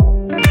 Thank you.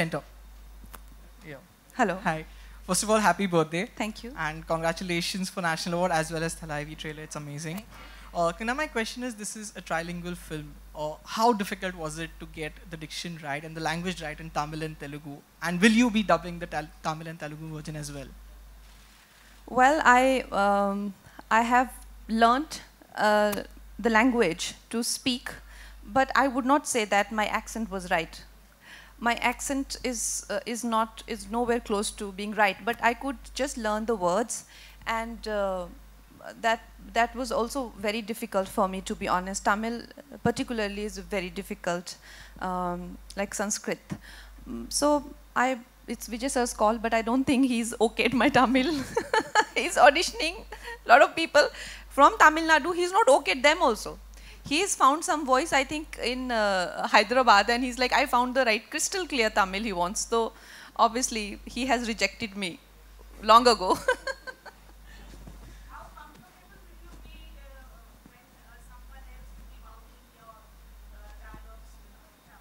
center. Yeah. Hello. Hi. First of all, happy birthday. Thank you. And congratulations for National Award as well as Thalaivi trailer. It's amazing. Uh, Kana, my question is, this is a trilingual film. Uh, how difficult was it to get the diction right and the language right in Tamil and Telugu? And will you be dubbing the Tamil and Telugu version as well? Well, I, um, I have learnt uh, the language to speak, but I would not say that my accent was right my accent is uh, is not is nowhere close to being right but i could just learn the words and uh, that that was also very difficult for me to be honest tamil particularly is very difficult um, like sanskrit mm, so i it's vijay sir's call but i don't think he's okayed my tamil he's auditioning a lot of people from tamil nadu he's not okayed them also he's found some voice, I think, in uh, Hyderabad, and he's like, I found the right crystal clear Tamil he wants, though obviously he has rejected me long ago. Uh, uh, uh,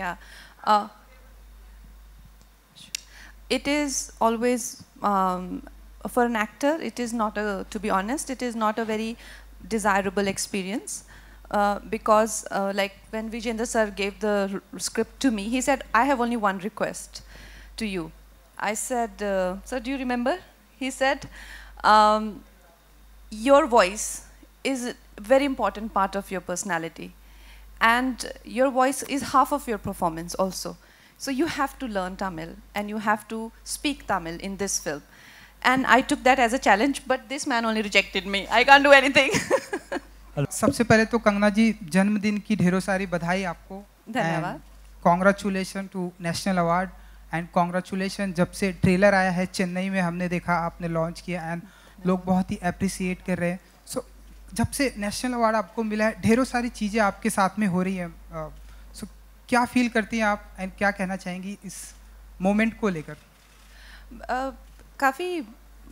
yeah. Uh, it is always um, for an actor, it is not a, to be honest, it is not a very desirable experience. Uh, because uh, like when Vijayendra sir gave the script to me, he said, I have only one request to you. I said, uh, sir, do you remember? He said, um, your voice is a very important part of your personality. And your voice is half of your performance also. So you have to learn Tamil and you have to speak Tamil in this film. and I took that as a challenge. But this man only rejected me. I can't do anything. सबसे पहले तो कंगना जी जन्मदिन की ढेरों सारी बधाई आपको धन्यवाद congratulation to national award and congratulation जब से ट्रेलर आया है चेन्नई में हमने देखा आपने लॉन्च किया एंड लोग बहुत ही अप्रिसिएट कर रहे हैं सो so, जब से नेशनल अवार्ड आपको मिला है ढेरों सारी चीज़ें आपके साथ में हो रही हैं सो so, क्या फील करती हैं आप एंड क्या कहना चाहेंगी इस मोमेंट को लेकर uh, काफ़ी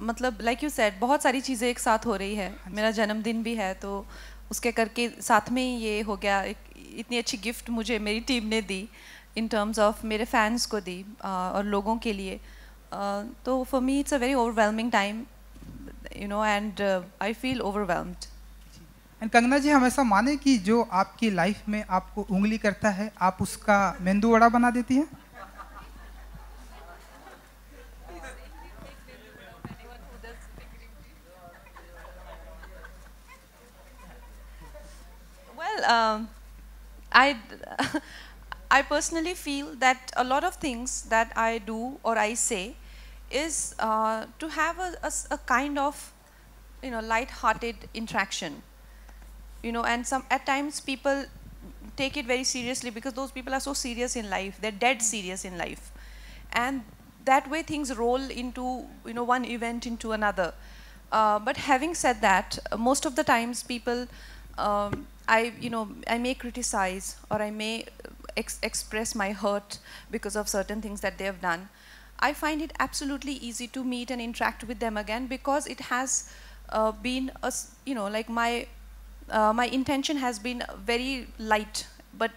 मतलब लाइक यू सेड बहुत सारी चीज़ें एक साथ हो रही है हाँ मेरा जन्मदिन भी है तो उसके करके साथ में ही ये हो गया एक इतनी अच्छी गिफ्ट मुझे मेरी टीम ने दी इन टर्म्स ऑफ मेरे फैंस को दी और लोगों के लिए तो for me it's a very overwhelming time you know and I feel overwhelmed and Kangana ji हम ऐसा माने कि जो आपकी लाइफ में आपको उंगली करता है आप उसका मेंदू वड़ा बना देती हैं Well, um, I, I personally feel that a lot of things that I do or I say is uh, to have a, a, a, kind of, you know, light-hearted interaction. You know, and some at times people take it very seriously because those people are so serious in life. They're dead serious in life, and that way things roll into you know one event into another. Uh, but having said that, most of the times people um, I, you know, I may criticize or I may uh, ex express my hurt because of certain things that they have done. I find it absolutely easy to meet and interact with them again because it has uh, been, a, you know, like my uh, my intention has been very light, but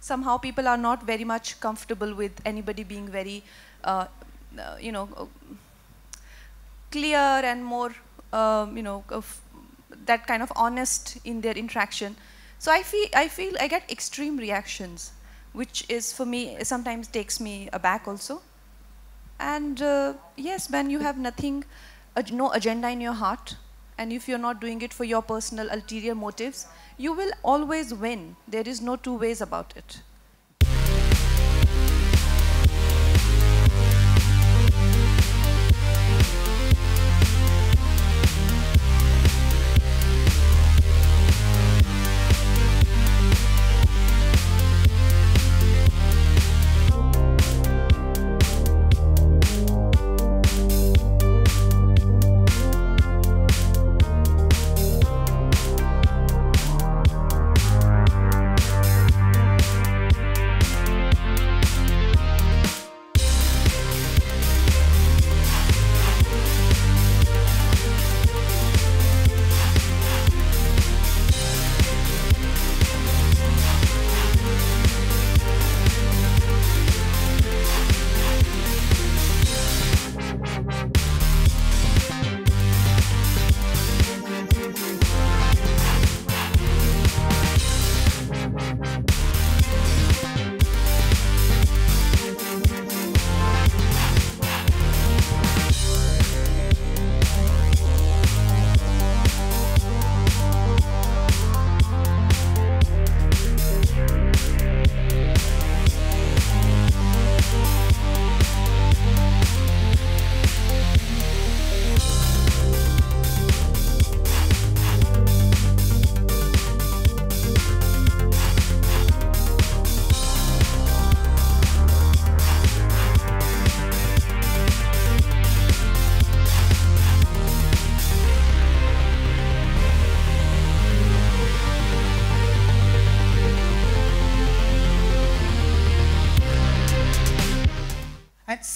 somehow people are not very much comfortable with anybody being very, uh, uh you know, uh, clear and more, um, you know, that kind of honest in their interaction. So I feel, I feel I get extreme reactions, which is for me sometimes takes me aback also. And uh, yes, when you have nothing, uh, no agenda in your heart, and if you're not doing it for your personal ulterior motives, you will always win. There is no two ways about it.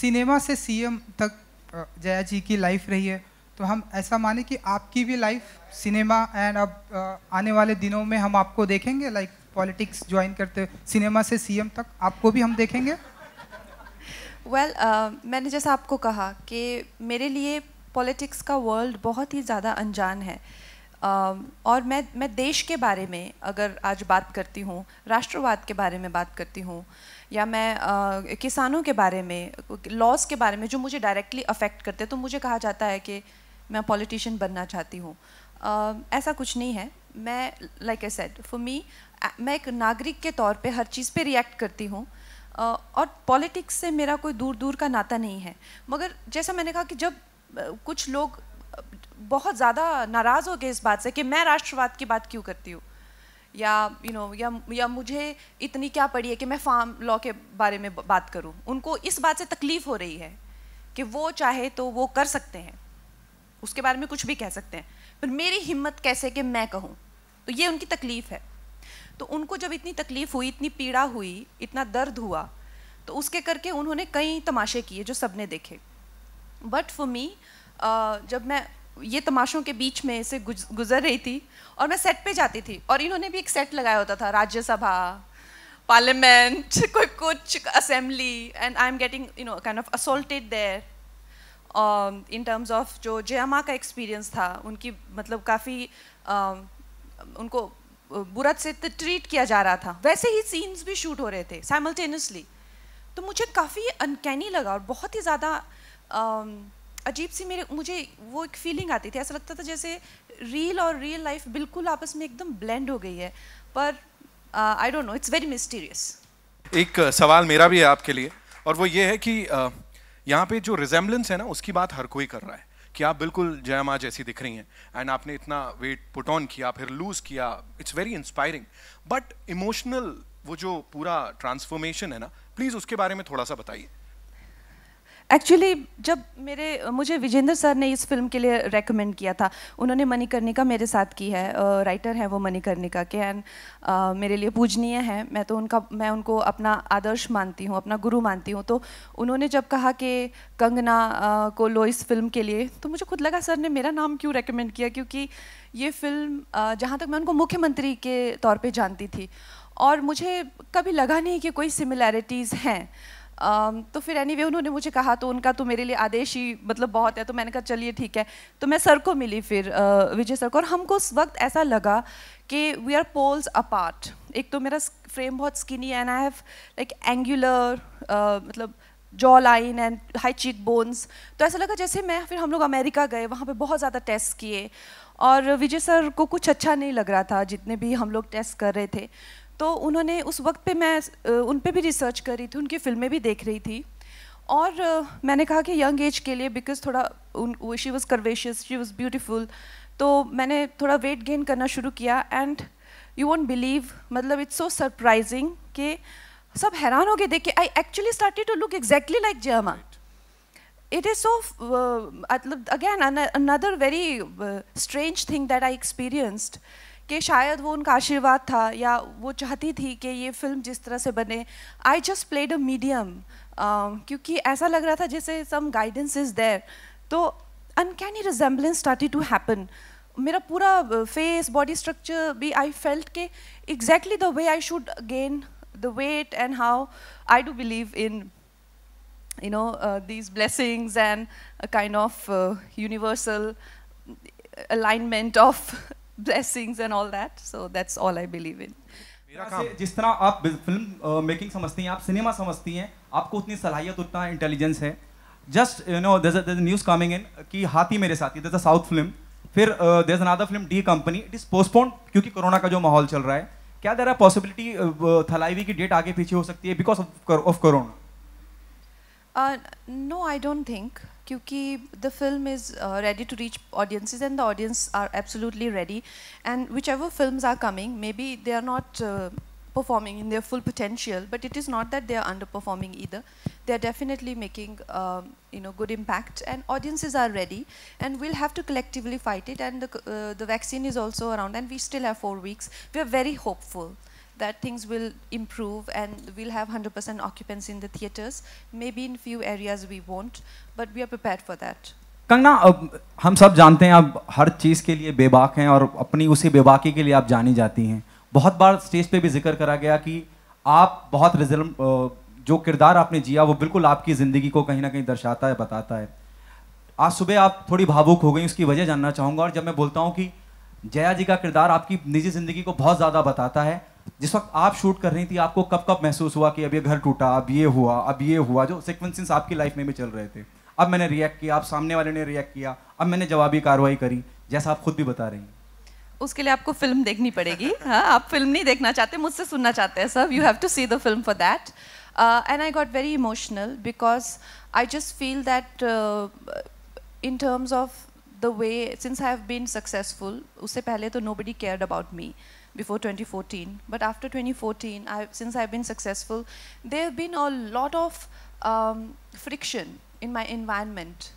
Cinema से CM तक जया जी की life रही है तो हम ऐसा माने कि आपकी भी लाइफ सिनेमा एंड अब आने वाले दिनों में हम आपको देखेंगे लाइक पॉलिटिक्स ज्वाइन करते सिनेमा से सीएम तक आपको भी हम देखेंगे वेल well, uh, मैंने जैसा आपको कहा कि मेरे लिए पॉलिटिक्स का वर्ल्ड बहुत ही ज़्यादा अनजान है uh, और मैं मैं देश के बारे में अगर आज बात करती हूँ राष्ट्रवाद के बारे में बात करती हूँ या मैं आ, किसानों के बारे में लॉस के बारे में जो मुझे डायरेक्टली अफेक्ट करते हैं तो मुझे कहा जाता है कि मैं पॉलिटिशियन बनना चाहती हूँ ऐसा कुछ नहीं है मैं like a said for me मैं एक नागरिक के तौर पे हर चीज़ पे रिएक्ट करती हूँ और पॉलिटिक्स से मेरा कोई दूर दूर का नाता नहीं है मगर जैसा मैंने कहा कि जब कुछ लोग बहुत ज़्यादा नाराज़ हो गए इस बात से कि मैं राष्ट्रवाद की बात क्यों करती हूँ या यू you नो know, या या मुझे इतनी क्या पड़ी है कि मैं फार्म लॉ के बारे में बात करूं उनको इस बात से तकलीफ़ हो रही है कि वो चाहे तो वो कर सकते हैं उसके बारे में कुछ भी कह सकते हैं पर मेरी हिम्मत कैसे कि मैं कहूँ तो ये उनकी तकलीफ़ है तो उनको जब इतनी तकलीफ़ हुई इतनी पीड़ा हुई इतना दर्द हुआ तो उसके करके उन्होंने कई तमाशे किए जो सबने देखे बट फॉर मी जब मैं ये तमाशों के बीच में से गुजर रही थी और मैं सेट पे जाती थी और इन्होंने भी एक सेट लगाया होता था राज्यसभा पार्लियामेंट कोई कुछ assembly and I am getting you know kind of assaulted there in terms of जो जयामा का एक्सपीरियंस था उनकी मतलब काफ़ी uh, um, उनको बुरा से ट्रीट किया जा रहा था वैसे ही सीन्स भी शूट हो रहे थे साइमल्टेनियसली तो मुझे काफ़ी अनकैनी लगा और बहुत ही ज़्यादा uh, um, अजीब सी मेरे मुझे वो एक फीलिंग आती थी ऐसा लगता था जैसे रील और रियल लाइफ बिल्कुल आपस में एकदम ब्लेंड हो गई है पर I don't know it's very mysterious एक uh, सवाल मेरा भी है आपके लिए और वो ये है कि uh, यहाँ पे जो रिजेम्बलेंस है ना उसकी बात हर कोई कर रहा है कि आप बिल्कुल जया माँ जैसी दिख रही हैं एंड आपने इतना वेट पुट ऑन किया फिर लूज किया it's very inspiring but emotional वो जो पूरा ट्रांसफॉर्मेशन है ना प्लीज़ उसके बारे में थोड़ा सा बताइए एक्चुअली जब मेरे मुझे विजेंद्र सर ने इस फिल्म के लिए रेकमेंड किया था उन्होंने मणिकर्णिका मेरे साथ की है राइटर हैं वो मणिकर्णिका के एंड मेरे लिए पूजनीय है मैं तो उनका मैं उनको अपना आदर्श मानती हूँ अपना गुरु मानती हूँ तो उन्होंने जब कहा कि कंगना को लो इस फिल्म के लिए तो मुझे खुद लगा सर ने मेरा नाम क्यों रेकमेंड किया क्योंकि ये फिल्म जहाँ तक मैं उनको मुख्यमंत्री के तौर पर जानती थी और मुझे कभी लगा नहीं कि कोई सिमिलैरिटीज़ हैं तो फिर एनी anyway, उन्होंने मुझे कहा तो उनका तो मेरे लिए आदेश ही मतलब बहुत है तो मैंने कहा चलिए ठीक है तो मैं सर को मिली फिर विजय सर को और हमको उस वक्त ऐसा लगा कि वी आर पोल्स अपार्ट एक तो मेरा फ्रेम बहुत skinny and I have like angular मतलब jaw line and high cheek bones तो ऐसा लगा जैसे मैं फिर हम लोग अमेरिका गए वहाँ पे बहुत ज़्यादा टेस्ट किए और विजय सर को कुछ अच्छा नहीं लग रहा था जितने भी हम लोग टेस्ट कर रहे थे तो उन्होंने उस वक्त पे मैं उन पे भी रिसर्च कर रही थी उनकी फिल्में भी देख रही थी और मैंने कहा कि यंग एज के लिए बिकॉज थोड़ा उन she was curvaceous she was beautiful तो मैंने थोड़ा वेट गेन करना शुरू किया एंड यू वॉन्ट बिलीव मतलब इट्स सो सरप्राइजिंग कि सब हैरान हो गए देख के I actually started to look exactly like जर्मा it is so uh, again an another very uh, strange thing that कि शायद वो उनका आशीर्वाद था या वो चाहती थी कि ये फिल्म जिस तरह से बने I just played a medium क्योंकि ऐसा लग रहा था जैसे सम गाइडेंस इज़ देयर तो uncanny resemblance started to happen मेरा पूरा फेस बॉडी स्ट्रक्चर भी आई फेल्ट के exactly the way I should gain the weight and how I do believe in you know these blessings and kind of universal alignment of blessings and all that. So that's all I believe in. जिस तरह आप film making समझती हैं आप cinema समझती हैं आपको उतनी सलाहियत उतना इंटेलिजेंस है just you know news coming in कि Haathi Mere Saathi there south film फिर there film D Company it is postponed क्योंकि कोरोना का जो माहौल चल रहा है क्या देर पॉसिबिलिटी थलाईवी की डेट आगे पीछे हो सकती है because of corona no I don't think क्योंकि the film is uh, ready to reach audiences, and the audience are absolutely ready. And whichever films are coming, maybe they are not uh, performing in their full potential, but it is not that they are underperforming either. They are definitely making um, you know good impact, and audiences are ready, and we'll have to collectively fight it. And the uh, the vaccine is also around, and we still have four weeks. We are very hopeful. that things will improve and we'll have 100% occupancy in the theaters. Maybe in few areas we won't, but we are prepared for that. Kangana अब हम सब जानते हैं आप हर चीज़ के लिए बेबाक हैं और अपनी उसी बेबाकी के लिए आप जानी जाती हैं बहुत बार स्टेज पे भी जिक्र करा गया कि आप बहुत रिजल्ट जो किरदार आपने जिया वो बिल्कुल आपकी ज़िंदगी को कहीं ना कहीं दर्शाता है बताता है आज सुबह आप थोड़ी भावुक हो गई उसकी वजह जानना चाहूँगा और जब मैं बोलता हूँ कि जया जी का किरदार आपकी निजी ज़िंदगी को बहुत ज़्यादा बताता है जिस वक्त आप शूट कर रही थी आपको कब कब महसूस हुआ कि अब ये घर टूटा अब ये हुआ अब ये हुआ जो सिक्वेंसेस आपकी लाइफ में भी चल रहे थे अब मैंने रिएक्ट किया आप सामने वाले ने रिएक्ट किया अब मैंने जवाबी कार्रवाई करी जैसा आप खुद भी बता रही हैं उसके लिए आपको फिल्म देखनी पड़ेगी हाँ आप फिल्म नहीं देखना चाहते मुझसे सुनना चाहते हैं सब you have to see the film for that and I got very emotional because I just feel that in terms of the way since I have been successful उससे पहले तो nobody care about me before 2014. But after 2014, I've, since I've been successful, there have been a lot of um, friction in my environment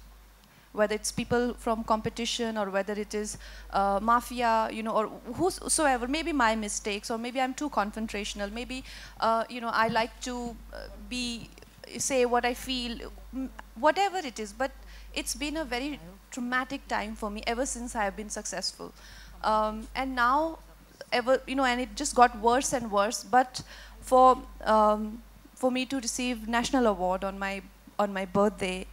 whether it's people from competition or whether it is uh, mafia, you know, or whosoever, maybe my mistakes or maybe I'm too confrontational, maybe, uh, you know, I like to uh, be, say what I feel, whatever it is, but it's been a very traumatic time for me ever since I have been successful. Um, and now ever, you know, and it just got worse and worse. But for um, for me to receive national award on my on my birthday,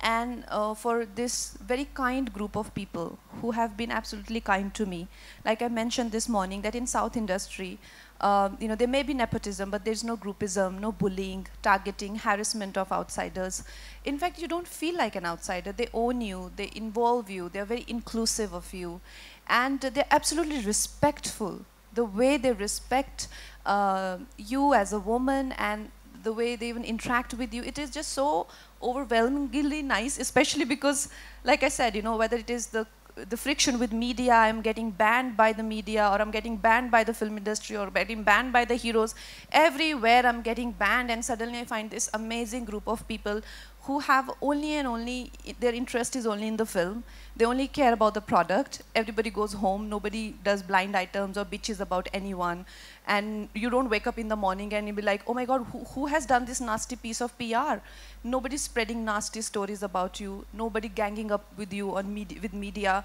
and uh, for this very kind group of people who have been absolutely kind to me. Like I mentioned this morning that in South industry, um, you know, there may be nepotism, but there's no groupism, no bullying, targeting, harassment of outsiders. In fact, you don't feel like an outsider. They own you, they involve you, they're very inclusive of you and they're absolutely respectful. The way they respect uh, you as a woman and the way they even interact with you, it is just so overwhelmingly nice, especially because, like I said, you know, whether it is the the friction with media, I'm getting banned by the media, or I'm getting banned by the film industry, or getting banned by the heroes. Everywhere I'm getting banned, and suddenly I find this amazing group of people who have only and only, their interest is only in the film. They only care about the product. Everybody goes home. Nobody does blind items or bitches about anyone. And you don't wake up in the morning and you be like, oh my God, who, who has done this nasty piece of PR? Nobody's spreading nasty stories about you. Nobody ganging up with you on med with media.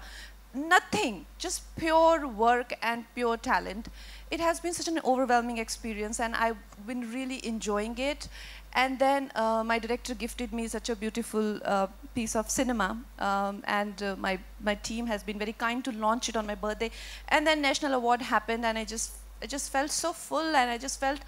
Nothing, just pure work and pure talent it has been such an overwhelming experience and I've been really enjoying it. And then uh, my director gifted me such a beautiful uh, piece of cinema um, and uh, my, my team has been very kind to launch it on my birthday. And then National Award happened and I just, I just felt so full and I just felt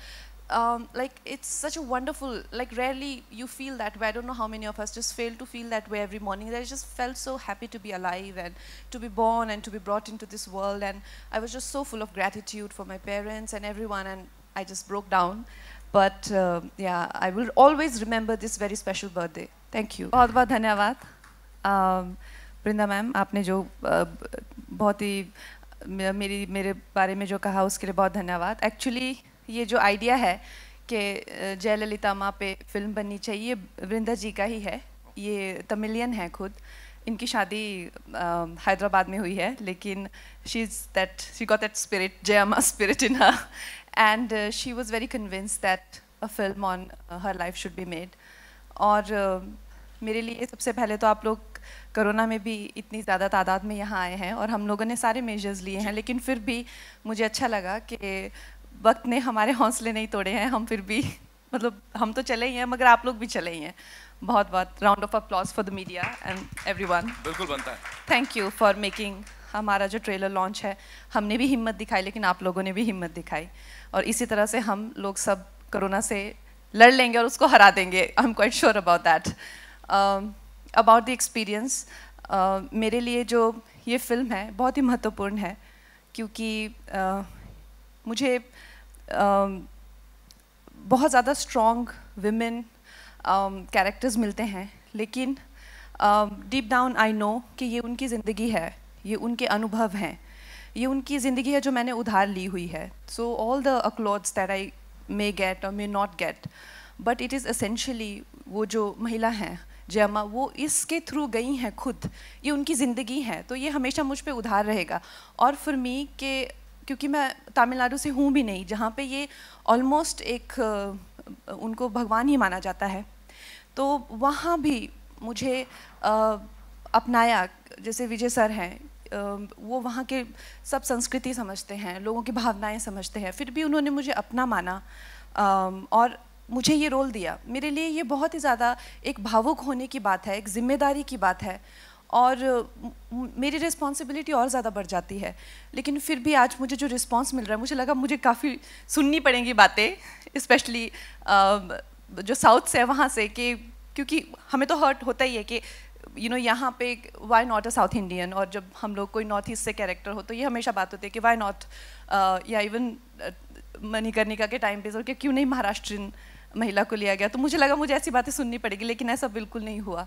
um, like it's such a wonderful like rarely you feel that way i don't know how many of us just fail to feel that way every morning that i just felt so happy to be alive and to be born and to be brought into this world and i was just so full of gratitude for my parents and everyone and i just broke down but uh, yeah i will always remember this very special birthday thank you बहुत बहुत धन्यवाद um, वृंदा ma'am आपने जो uh, बहुत ही मेरी मेरे बारे में जो कहा उसके लिए बहुत धन्यवाद Actually. ये जो आइडिया है कि जयललिता माँ पे फिल्म बननी चाहिए ये वृंदा जी का ही है ये तमिलियन है खुद इनकी शादी हैदराबाद में हुई है लेकिन she is that she got that spirit Jayamma spirit in her and she was very convince that a film on her life should be made और मेरे लिए सबसे पहले तो आप लोग कोरोना में भी इतनी ज़्यादा तादाद में यहाँ आए हैं और हम लोगों ने सारे मेजर्स लिए हैं लेकिन फिर भी मुझे अच्छा लगा कि वक्त ने हमारे हौसले नहीं तोड़े हैं हम फिर भी मतलब हम तो चले ही हैं मगर आप लोग भी चले ही हैं बहुत बहुत round of applause for the media and every बिल्कुल बनता है थैंक यू फॉर मेकिंग हमारा जो ट्रेलर लॉन्च है हमने भी हिम्मत दिखाई लेकिन आप लोगों ने भी हिम्मत दिखाई और इसी तरह से हम लोग सब कोरोना से लड़ लेंगे और उसको हरा देंगे I am quite sure about that about the experience मेरे लिए जो ये फिल्म है बहुत ही महत्वपूर्ण है क्योंकि uh, मुझे Um, बहुत ज़्यादा स्ट्रॉन्ग विमेन कैरेक्टर्स मिलते हैं लेकिन डीप डाउन आई नो कि ये उनकी ज़िंदगी है ये उनके अनुभव हैं ये उनकी ज़िंदगी है जो मैंने उधार ली हुई है so all the accolades that I may get or may not get but it is essentially वो जो महिला हैं जयमा वो इसके थ्रू गई हैं खुद ये उनकी ज़िंदगी है तो ये हमेशा मुझ पर उधार रहेगा और फॉर मी के क्योंकि मैं तमिलनाडु से हूँ भी नहीं जहाँ पे ये ऑलमोस्ट एक उनको भगवान ही माना जाता है तो वहाँ भी मुझे अपनाया जैसे विजय सर हैं वो वहाँ के सब संस्कृति समझते हैं लोगों की भावनाएं समझते हैं फिर भी उन्होंने मुझे अपना माना और मुझे ये रोल दिया मेरे लिए ये बहुत ही ज़्यादा एक भावुक होने की बात है एक जिम्मेदारी की बात है और मेरी रिस्पॉन्सिबिलिटी और ज़्यादा बढ़ जाती है लेकिन फिर भी आज मुझे जो रिस्पॉन्स मिल रहा है मुझे लगा मुझे काफ़ी सुननी पड़ेंगी बातें इस्पेशली जो साउथ से वहाँ से कि क्योंकि हमें तो हर्ट होता ही है कि यू नो यहाँ पे why not a south Indian और जब हम लोग कोई नॉर्थ ईस्ट से कैरेक्टर हो तो ये हमेशा बात होती है कि वाई नॉट या इवन का के टाइम पे कि क्यों नहीं महाराष्ट्रीन महिला को लिया गया तो मुझे लगा मुझे ऐसी बातें सुननी पड़ेगी लेकिन ऐसा बिल्कुल नहीं हुआ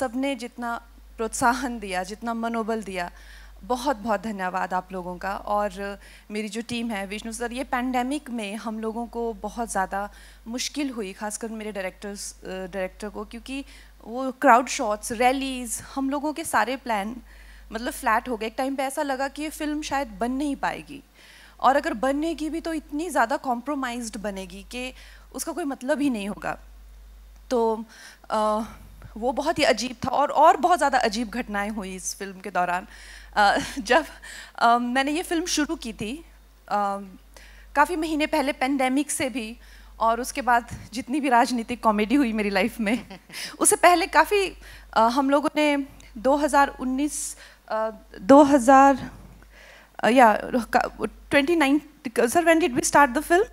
सब ने जितना प्रोत्साहन दिया जितना मनोबल दिया बहुत बहुत धन्यवाद आप लोगों का और मेरी जो टीम है विष्णु सर ये पैंडमिक में हम लोगों को बहुत ज़्यादा मुश्किल हुई खासकर मेरे डायरेक्टर्स डायरेक्टर को क्योंकि वो क्राउड शॉट्स रैलीज़ हम लोगों के सारे प्लान मतलब फ्लैट हो गए एक टाइम पे ऐसा लगा कि ये फिल्म शायद बन नहीं पाएगी और अगर बनेगी भी तो इतनी ज़्यादा कॉम्प्रोमाइज्ड बनेगी कि उसका कोई मतलब ही नहीं होगा तो आ, वो बहुत ही अजीब था और और बहुत ज़्यादा अजीब घटनाएं हुई इस फिल्म के दौरान जब मैंने ये फिल्म शुरू की थी काफ़ी महीने पहले पेंडेमिक से भी और उसके बाद जितनी भी राजनीतिक कॉमेडी हुई मेरी लाइफ में उससे पहले काफ़ी हम लोगों ने 2019 2000 या twenty nine sir when did we start the film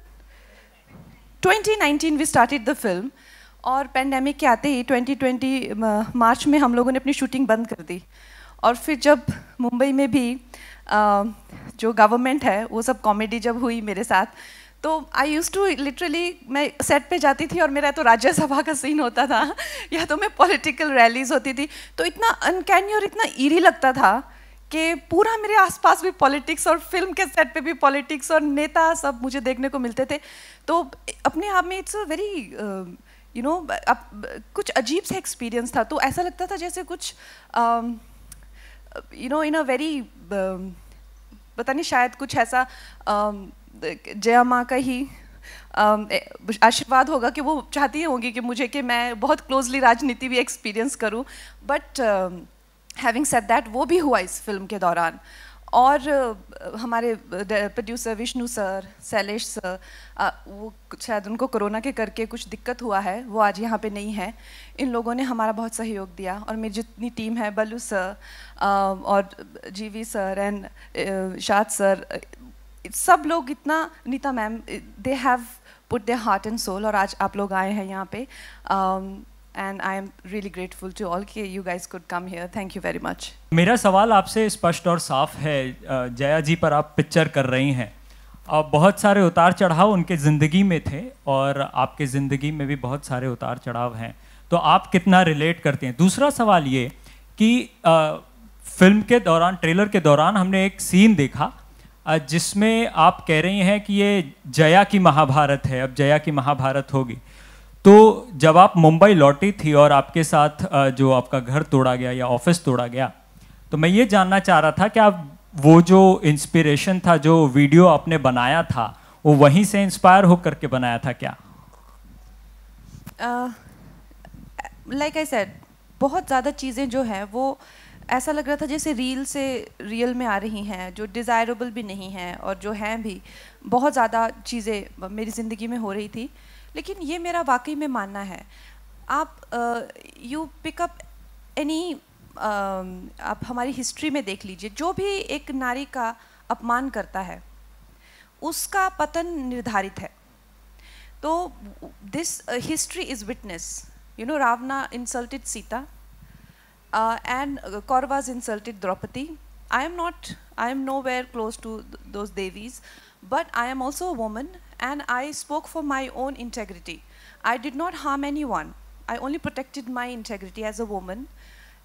2019 we started the film और पेंडेमिक के आते ही 2020 मार्च में हम लोगों ने अपनी शूटिंग बंद कर दी और फिर जब मुंबई में भी जो गवर्नमेंट है वो सब कॉमेडी जब हुई मेरे साथ तो आई यूज़ टू लिटरली मैं सेट पे जाती थी और मेरा तो राज्यसभा का सीन होता था या तो मैं पॉलिटिकल रैलीज होती थी तो इतना अनकैनी और इतना ईरी लगता था कि पूरा मेरे आसपास भी पॉलिटिक्स और फिल्म के सेट पे भी पॉलिटिक्स और नेता सब मुझे देखने को मिलते थे तो अपने आप में it's a very you know अब कुछ अजीब सा एक्सपीरियंस था तो ऐसा लगता था जैसे कुछ you know in a very पता नहीं शायद कुछ ऐसा um, जया माँ का ही um, आशीर्वाद होगा कि वो चाहती होंगी कि मुझे कि मैं बहुत क्लोजली राजनीति भी एक्सपीरियंस करूं बट हैविंग सेट दैट वो भी हुआ इस फिल्म के दौरान uh, और हमारे producer Vishnu sir Shailesh sir वो शायद उनको कोरोना के करके कुछ दिक्कत हुआ है वो आज यहाँ पे नहीं है इन लोगों ने हमारा बहुत सहयोग दिया और मेरी जितनी टीम है बलू सर और जीवी सर एंड शाद सर सब लोग इतना Neeta ma'am they have put their heart and soul और आज आप लोग आए हैं यहाँ पे and I am really grateful to all कि you guys could come here thank you very much मेरा सवाल आपसे स्पष्ट और साफ है जया जी पर आप पिक्चर कर रही हैं और बहुत सारे उतार चढ़ाव उनके ज़िंदगी में थे और आपके ज़िंदगी में भी बहुत सारे उतार चढ़ाव हैं तो आप कितना रिलेट करते हैं दूसरा सवाल ये कि आ, फिल्म के दौरान ट्रेलर के दौरान हमने एक सीन देखा जिसमें आप कह रही हैं कि ये जया की महाभारत है अब जया की महाभारत होगी तो जब आप मुंबई लौटी थी और आपके साथ जो आपका घर तोड़ा गया या ऑफिस तोड़ा गया तो मैं ये जानना चाह रहा था कि आप वो जो इंस्पिरेशन था जो वीडियो आपने बनाया था वो वहीं से इंस्पायर होकर के बनाया था क्या लाइक आई सेड बहुत ज़्यादा चीज़ें जो हैं वो ऐसा लग रहा था जैसे रील से रियल में आ रही हैं जो डिज़ायरेबल भी नहीं हैं और जो हैं भी बहुत ज़्यादा चीज़ें मेरी ज़िंदगी में हो रही थी uh, लेकिन ये मेरा वाकई में मानना है आप यू पिकअप एनी आप हमारी हिस्ट्री में देख लीजिए जो भी एक नारी का अपमान करता है उसका पतन निर्धारित है तो this history is witness you know Ravana insulted Sita and Kauravas insulted Draupadi I am not I am nowhere close to those देवीज but I am also a and I spoke for my own integrity. I did not harm anyone. I only protected my integrity as a woman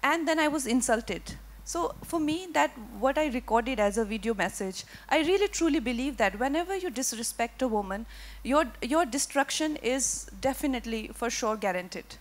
and then I was insulted. So for me, that what I recorded as a video message, I really truly believe that whenever you disrespect a woman, your, your destruction is definitely for sure guaranteed.